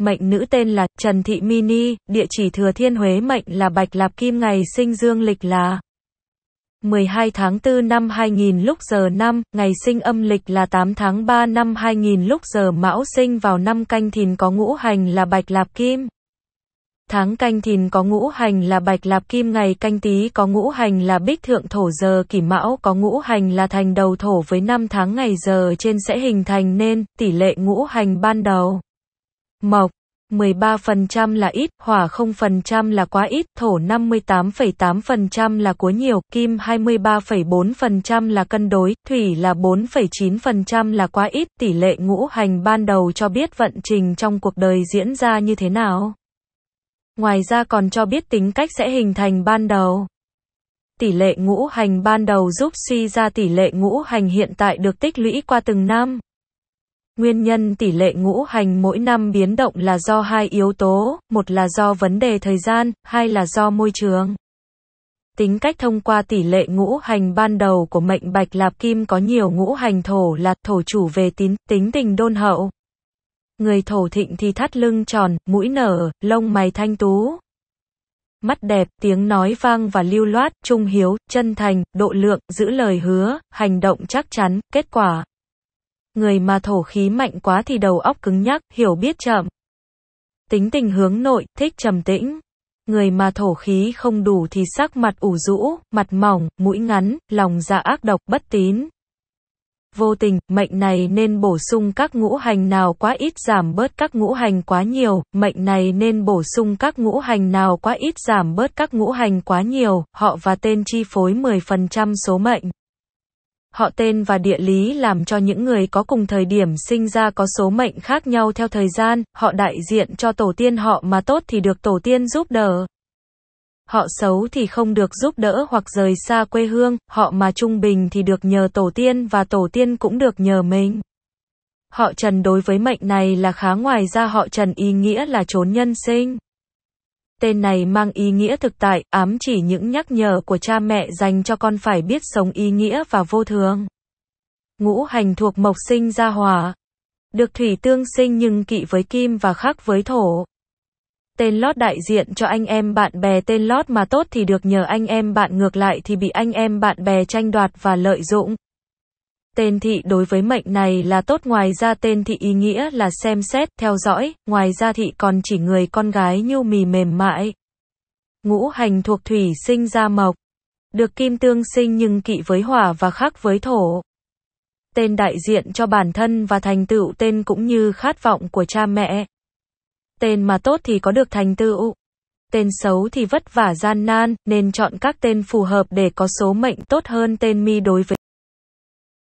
mệnh nữ tên là Trần Thị Mini, địa chỉ Thừa Thiên Huế mệnh là Bạch Lạp Kim ngày sinh dương lịch là 12 tháng 4 năm 2000 lúc giờ năm, ngày sinh âm lịch là 8 tháng 3 năm 2000 lúc giờ mão sinh vào năm canh thìn có ngũ hành là Bạch Lạp Kim. Tháng canh thìn có ngũ hành là Bạch Lạp Kim ngày canh tí có ngũ hành là Bích Thượng Thổ giờ kỷ mão có ngũ hành là thành đầu thổ với năm tháng ngày giờ trên sẽ hình thành nên tỷ lệ ngũ hành ban đầu. Mộc 13% là ít, hỏa 0% là quá ít, thổ 58,8% là quá nhiều, kim 23,4% là cân đối, thủy là 4,9% là quá ít. Tỷ lệ ngũ hành ban đầu cho biết vận trình trong cuộc đời diễn ra như thế nào. Ngoài ra còn cho biết tính cách sẽ hình thành ban đầu. Tỷ lệ ngũ hành ban đầu giúp suy ra tỷ lệ ngũ hành hiện tại được tích lũy qua từng năm. Nguyên nhân tỷ lệ ngũ hành mỗi năm biến động là do hai yếu tố, một là do vấn đề thời gian, hai là do môi trường. Tính cách thông qua tỷ lệ ngũ hành ban đầu của mệnh Bạch Lạp Kim có nhiều ngũ hành thổ là thổ chủ về tín, tính tình đôn hậu. Người thổ thịnh thì thắt lưng tròn, mũi nở, lông mày thanh tú. Mắt đẹp, tiếng nói vang và lưu loát, trung hiếu, chân thành, độ lượng, giữ lời hứa, hành động chắc chắn, kết quả, Người mà thổ khí mạnh quá thì đầu óc cứng nhắc, hiểu biết chậm. Tính tình hướng nội, thích trầm tĩnh. Người mà thổ khí không đủ thì sắc mặt ủ rũ, mặt mỏng, mũi ngắn, lòng dạ ác độc, bất tín. Vô tình, mệnh này nên bổ sung các ngũ hành nào quá ít giảm bớt các ngũ hành quá nhiều, mệnh này nên bổ sung các ngũ hành nào quá ít giảm bớt các ngũ hành quá nhiều, họ và tên chi phối 10% số mệnh họ tên và địa lý làm cho những người có cùng thời điểm sinh ra có số mệnh khác nhau theo thời gian, họ đại diện cho tổ tiên họ mà tốt thì được tổ tiên giúp đỡ. Họ xấu thì không được giúp đỡ hoặc rời xa quê hương, họ mà trung bình thì được nhờ tổ tiên và tổ tiên cũng được nhờ mình. Họ trần đối với mệnh này là khá ngoài ra họ trần ý nghĩa là trốn nhân sinh. Tên này mang ý nghĩa thực tại, ám chỉ những nhắc nhở của cha mẹ dành cho con phải biết sống ý nghĩa và vô thường. Ngũ hành thuộc mộc sinh ra hỏa. Được thủy tương sinh nhưng kỵ với kim và khác với thổ. Tên lót đại diện cho anh em bạn bè tên lót mà tốt thì được nhờ anh em bạn ngược lại thì bị anh em bạn bè tranh đoạt và lợi dụng. Tên thị đối với mệnh này là tốt ngoài ra tên thị ý nghĩa là xem xét, theo dõi, ngoài ra thị còn chỉ người con gái nhu mì mềm mại. Ngũ hành thuộc thủy sinh ra mộc. Được kim tương sinh nhưng kỵ với hỏa và khắc với thổ. Tên đại diện cho bản thân và thành tựu tên cũng như khát vọng của cha mẹ. Tên mà tốt thì có được thành tựu. Tên xấu thì vất vả gian nan, nên chọn các tên phù hợp để có số mệnh tốt hơn tên mi đối với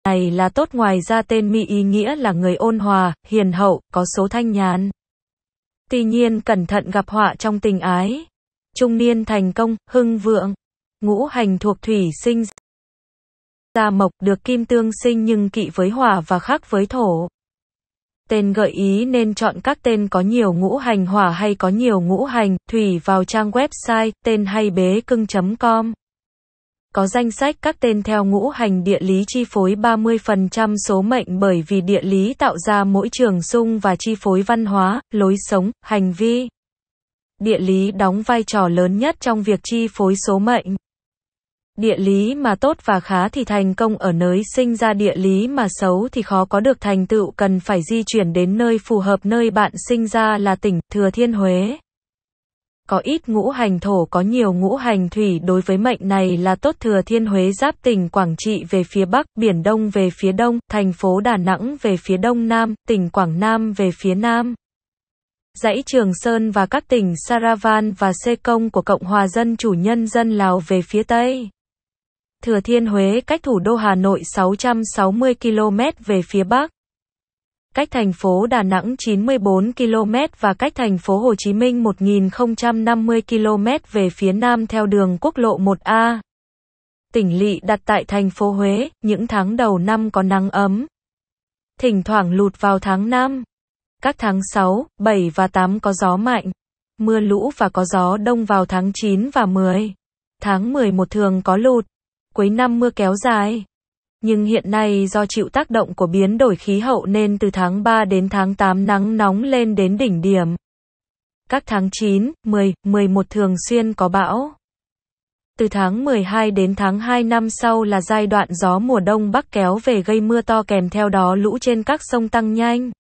này là tốt ngoài ra tên mi ý nghĩa là người ôn hòa, hiền hậu, có số thanh nhàn. Tuy nhiên cẩn thận gặp họa trong tình ái. Trung niên thành công, hưng vượng. Ngũ hành thuộc thủy sinh gia mộc được kim tương sinh nhưng kỵ với hỏa và khác với thổ. Tên gợi ý nên chọn các tên có nhiều ngũ hành hỏa hay có nhiều ngũ hành, thủy vào trang website tên hay bế cưng.com có danh sách các tên theo ngũ hành địa lý chi phối 30% số mệnh bởi vì địa lý tạo ra mỗi trường xung và chi phối văn hóa, lối sống, hành vi. Địa lý đóng vai trò lớn nhất trong việc chi phối số mệnh. Địa lý mà tốt và khá thì thành công ở nơi sinh ra địa lý mà xấu thì khó có được thành tựu cần phải di chuyển đến nơi phù hợp nơi bạn sinh ra là tỉnh Thừa Thiên Huế có ít ngũ hành thổ có nhiều ngũ hành thủy đối với mệnh này là tốt thừa thiên huế giáp tỉnh Quảng Trị về phía bắc, biển đông về phía đông, thành phố Đà Nẵng về phía đông nam, tỉnh Quảng Nam về phía nam. Dãy Trường Sơn và các tỉnh Saravan và Sê Công của Cộng hòa Dân Chủ Nhân dân Lào về phía Tây. Thừa Thiên Huế cách thủ đô Hà Nội 660 km về phía Bắc cách thành phố Đà Nẵng 94 km và cách thành phố Hồ Chí Minh 1050 km về phía nam theo đường quốc lộ 1A. Tỉnh lị đặt tại thành phố Huế, những tháng đầu năm có nắng ấm. Thỉnh thoảng lụt vào tháng 5. Các tháng 6, 7 và 8 có gió mạnh. Mưa lũ và có gió đông vào tháng 9 và 10. Tháng 11 thường có lụt. Cuối năm mưa kéo dài. Nhưng hiện nay do chịu tác động của biến đổi khí hậu nên từ tháng 3 đến tháng 8 nắng nóng lên đến đỉnh điểm. Các tháng 9, 10, 11 thường xuyên có bão. Từ tháng 12 đến tháng 2 năm sau là giai đoạn gió mùa đông bắc kéo về gây mưa to kèm theo đó lũ trên các sông tăng nhanh.